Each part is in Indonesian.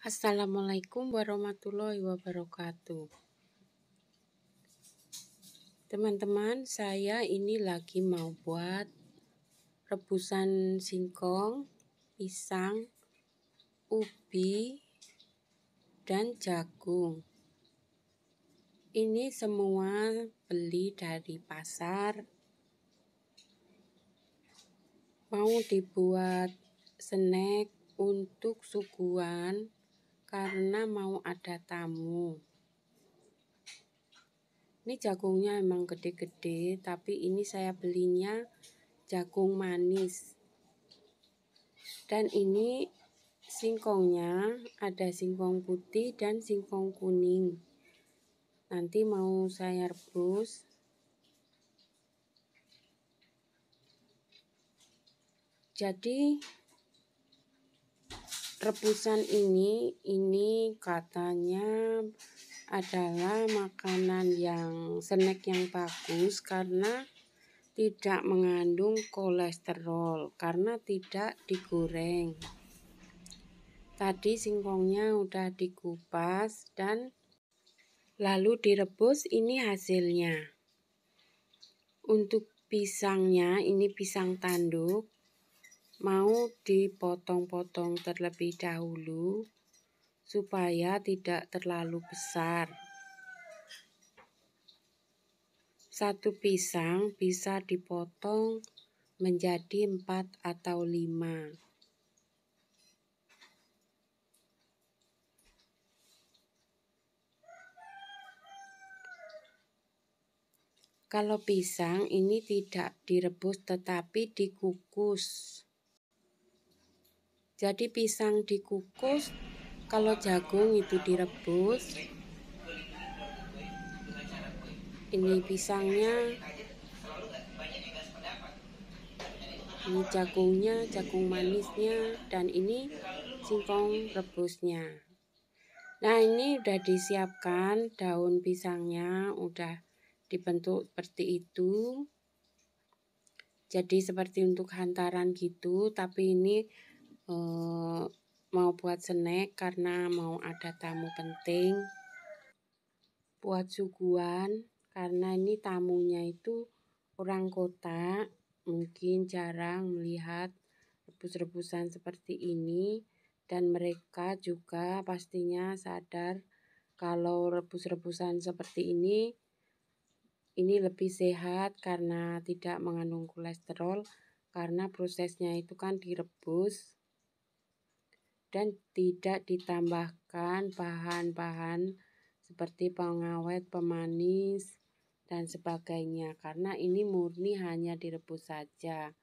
Assalamualaikum warahmatullahi wabarakatuh. Teman-teman, saya ini lagi mau buat rebusan singkong, pisang, ubi, dan jagung. Ini semua beli dari pasar. Mau dibuat snack untuk suguhan karena mau ada tamu. Ini jagungnya emang gede-gede, tapi ini saya belinya jagung manis. Dan ini singkongnya ada singkong putih dan singkong kuning. Nanti mau saya rebus. Jadi rebusan ini ini katanya adalah makanan yang snack yang bagus karena tidak mengandung kolesterol karena tidak digoreng. Tadi singkongnya udah dikupas dan lalu direbus ini hasilnya. Untuk pisangnya ini pisang tanduk mau dipotong-potong terlebih dahulu supaya tidak terlalu besar. Satu pisang bisa dipotong menjadi empat atau lima. Kalau pisang ini tidak direbus tetapi dikukus. Jadi pisang dikukus, kalau jagung itu direbus. Ini pisangnya. Ini jagungnya, jagung manisnya dan ini singkong rebusnya. Nah, ini udah disiapkan daun pisangnya, udah dibentuk seperti itu. Jadi seperti untuk hantaran gitu, tapi ini Eh, mau buat snack karena mau ada tamu penting. Buat suguhan karena ini tamunya itu orang kota, mungkin jarang melihat rebus-rebusan seperti ini dan mereka juga pastinya sadar kalau rebus-rebusan seperti ini ini lebih sehat karena tidak mengandung kolesterol karena prosesnya itu kan direbus dan tidak ditambahkan bahan-bahan seperti pengawet, pemanis, dan sebagainya karena ini murni hanya direbus saja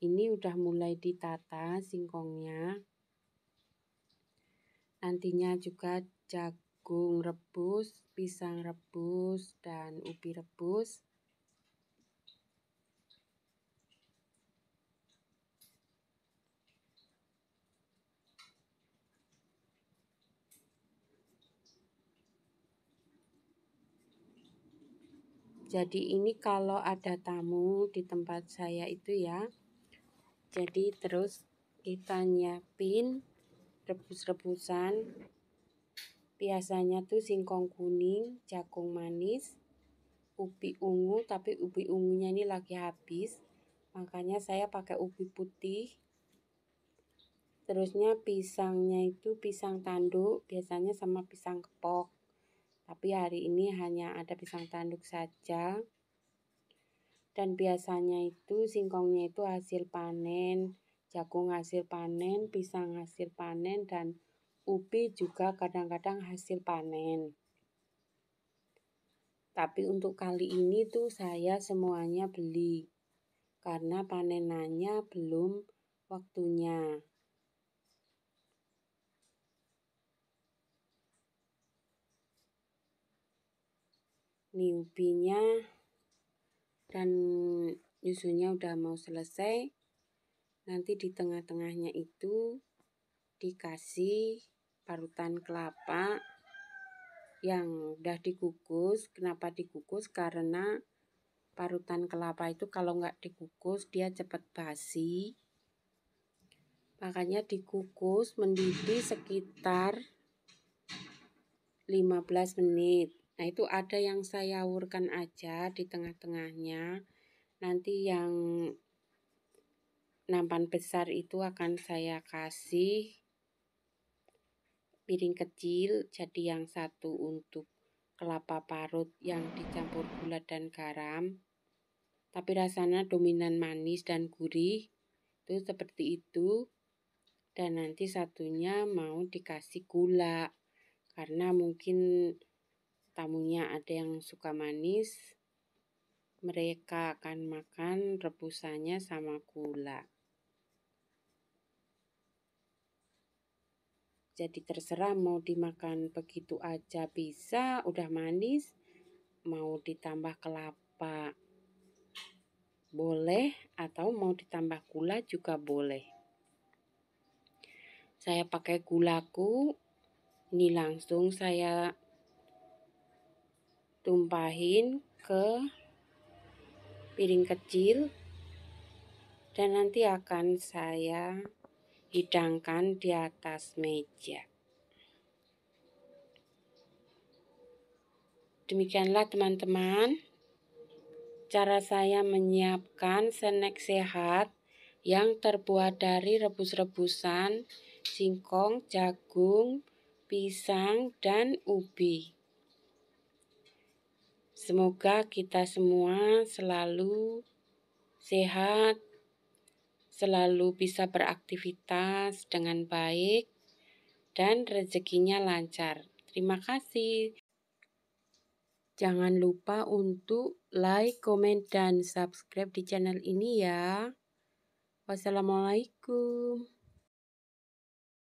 ini udah mulai ditata singkongnya nantinya juga jagung rebus pisang rebus dan ubi rebus Jadi ini kalau ada tamu di tempat saya itu ya. Jadi terus kita nyiapin rebus-rebusan. Biasanya tuh singkong kuning, jagung manis, ubi ungu, tapi ubi ungunya ini lagi habis. Makanya saya pakai ubi putih. Terusnya pisangnya itu pisang tanduk, biasanya sama pisang kepok. Tapi hari ini hanya ada pisang tanduk saja. Dan biasanya itu singkongnya itu hasil panen, jagung hasil panen, pisang hasil panen, dan ubi juga kadang-kadang hasil panen. Tapi untuk kali ini tuh saya semuanya beli karena panenannya belum waktunya. newbie-nya dan nyusunya udah mau selesai nanti di tengah-tengahnya itu dikasih parutan kelapa yang udah dikukus kenapa dikukus karena parutan kelapa itu kalau nggak dikukus dia cepat basi makanya dikukus mendidih sekitar 15 menit Nah, itu ada yang saya urkan aja di tengah-tengahnya. Nanti yang nampan besar itu akan saya kasih piring kecil jadi yang satu untuk kelapa parut yang dicampur gula dan garam tapi rasanya dominan manis dan gurih itu seperti itu dan nanti satunya mau dikasih gula karena mungkin tamunya ada yang suka manis, mereka akan makan rebusannya sama gula. Jadi terserah mau dimakan begitu aja bisa, udah manis, mau ditambah kelapa boleh atau mau ditambah gula juga boleh. Saya pakai gulaku, ini langsung saya tumpahin ke piring kecil dan nanti akan saya hidangkan di atas meja. Demikianlah teman-teman cara saya menyiapkan snack sehat yang terbuat dari rebus-rebusan singkong, jagung, pisang, dan ubi. Semoga kita semua selalu sehat, selalu bisa beraktivitas dengan baik, dan rezekinya lancar. Terima kasih. Jangan lupa untuk like, komen, dan subscribe di channel ini ya. Wassalamualaikum.